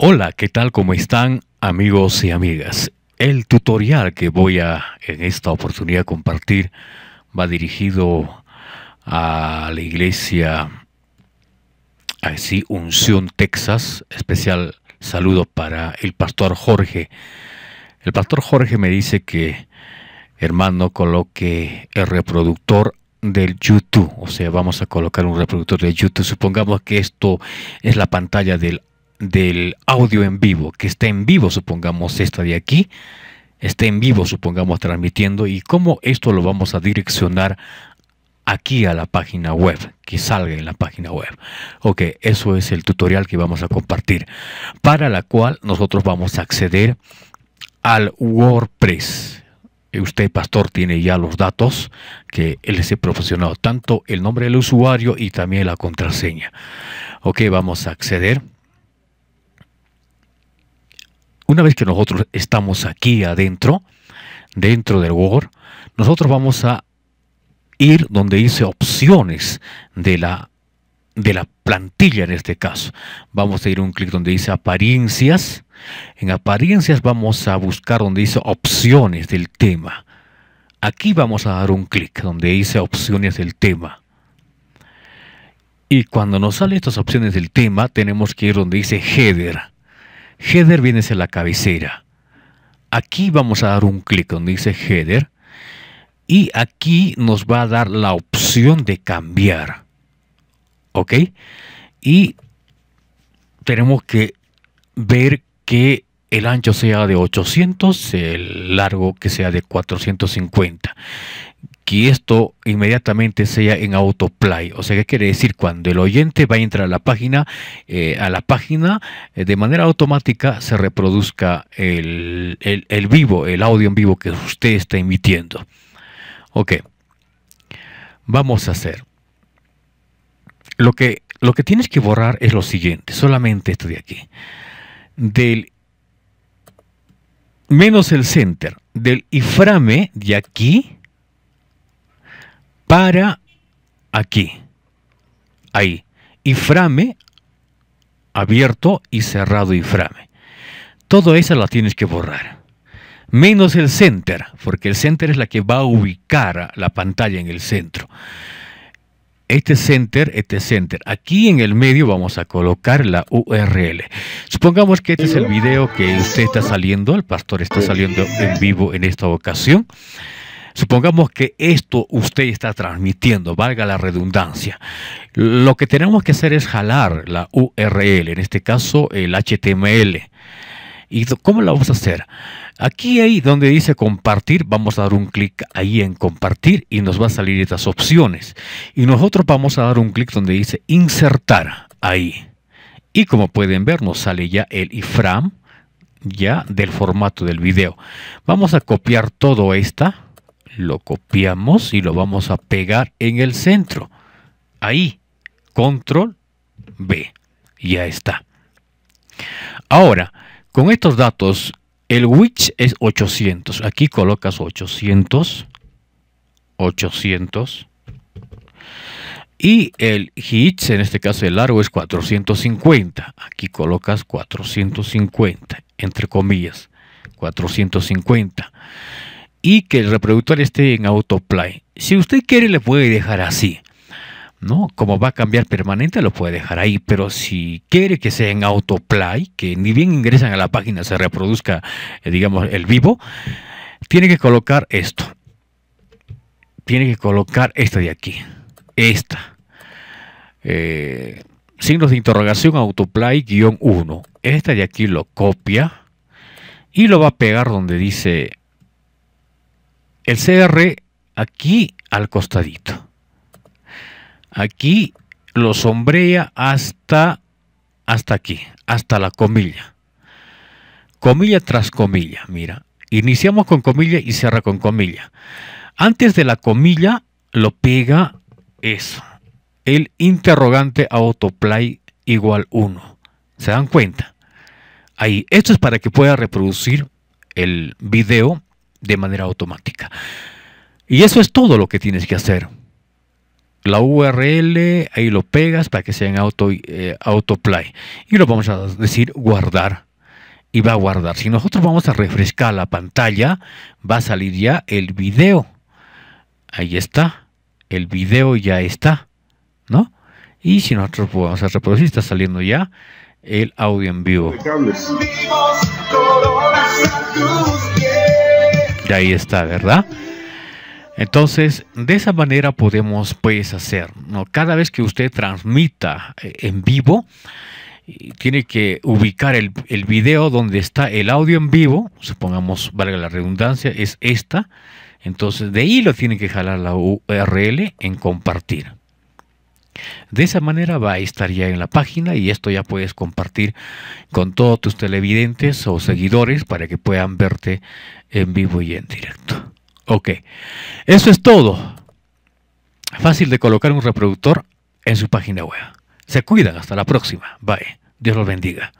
Hola, ¿qué tal? ¿Cómo están amigos y amigas? El tutorial que voy a en esta oportunidad compartir va dirigido a la iglesia así Unción Texas, especial saludo para el pastor Jorge. El pastor Jorge me dice que hermano coloque el reproductor del YouTube, o sea, vamos a colocar un reproductor de YouTube. Supongamos que esto es la pantalla del del audio en vivo, que está en vivo, supongamos esta de aquí, está en vivo, supongamos transmitiendo, y cómo esto lo vamos a direccionar aquí a la página web, que salga en la página web. Ok, eso es el tutorial que vamos a compartir, para la cual nosotros vamos a acceder al WordPress. Usted, pastor, tiene ya los datos que él se ha proporcionado, tanto el nombre del usuario y también la contraseña. Ok, vamos a acceder. Una vez que nosotros estamos aquí adentro, dentro del Word, nosotros vamos a ir donde dice opciones de la, de la plantilla en este caso. Vamos a ir un clic donde dice apariencias. En apariencias vamos a buscar donde dice opciones del tema. Aquí vamos a dar un clic donde dice opciones del tema. Y cuando nos salen estas opciones del tema, tenemos que ir donde dice header. Header viene hacia la cabecera. Aquí vamos a dar un clic donde dice Header. Y aquí nos va a dar la opción de cambiar. ¿Ok? Y tenemos que ver que el ancho sea de 800, el largo que sea de 450 que esto inmediatamente sea en autoplay. O sea, ¿qué quiere decir? Cuando el oyente va a entrar a la página, eh, a la página, eh, de manera automática se reproduzca el, vivo, el audio en vivo que usted está emitiendo. Ok. Vamos a hacer. Lo que, lo que tienes que borrar es lo siguiente, solamente esto de aquí. Del menos el center, del iframe de aquí para aquí, ahí. Y frame, abierto y cerrado iframe. Todo eso la tienes que borrar. Menos el center, porque el center es la que va a ubicar la pantalla en el centro. Este center, este center. Aquí en el medio vamos a colocar la URL. Supongamos que este es el video que usted está saliendo, el pastor está saliendo en vivo en esta ocasión. Supongamos que esto usted está transmitiendo, valga la redundancia. Lo que tenemos que hacer es jalar la URL, en este caso el HTML. ¿Y cómo la vamos a hacer? Aquí ahí donde dice compartir, vamos a dar un clic ahí en compartir y nos va a salir estas opciones. Y nosotros vamos a dar un clic donde dice insertar ahí. Y como pueden ver, nos sale ya el iframe ya del formato del video. Vamos a copiar todo esta lo copiamos y lo vamos a pegar en el centro. Ahí, control B. Ya está. Ahora, con estos datos, el width es 800. Aquí colocas 800. 800. Y el hitch, en este caso el largo, es 450. Aquí colocas 450, entre comillas. 450 y que el reproductor esté en autoplay. Si usted quiere, le puede dejar así. ¿No? Como va a cambiar permanente, lo puede dejar ahí, pero si quiere que sea en autoplay, que ni bien ingresan a la página se reproduzca, eh, digamos, el vivo, tiene que colocar esto. Tiene que colocar esta de aquí. Esta. Eh, signos de interrogación autoplay-1. Esta de aquí lo copia y lo va a pegar donde dice el CR aquí al costadito. Aquí lo sombrea hasta, hasta aquí, hasta la comilla. Comilla tras comilla, mira. Iniciamos con comilla y cierra con comilla. Antes de la comilla lo pega eso. El interrogante autoplay igual 1. ¿Se dan cuenta? Ahí. Esto es para que pueda reproducir el video de manera automática. Y eso es todo lo que tienes que hacer. La URL, ahí lo pegas para que sea en auto, eh, autoplay. Y lo vamos a decir guardar. Y va a guardar. Si nosotros vamos a refrescar la pantalla, va a salir ya el video. Ahí está. El video ya está. ¿No? Y si nosotros vamos a reproducir, está saliendo ya el audio en vivo ahí está, ¿verdad? Entonces, de esa manera podemos pues hacer, ¿no? Cada vez que usted transmita eh, en vivo, tiene que ubicar el, el video donde está el audio en vivo, supongamos, valga la redundancia, es esta. Entonces, de ahí lo tiene que jalar la URL en compartir. De esa manera va a estar ya en la página y esto ya puedes compartir con todos tus televidentes o seguidores para que puedan verte en vivo y en directo. Ok, eso es todo. Fácil de colocar un reproductor en su página web. Se cuidan, hasta la próxima. Bye. Dios los bendiga.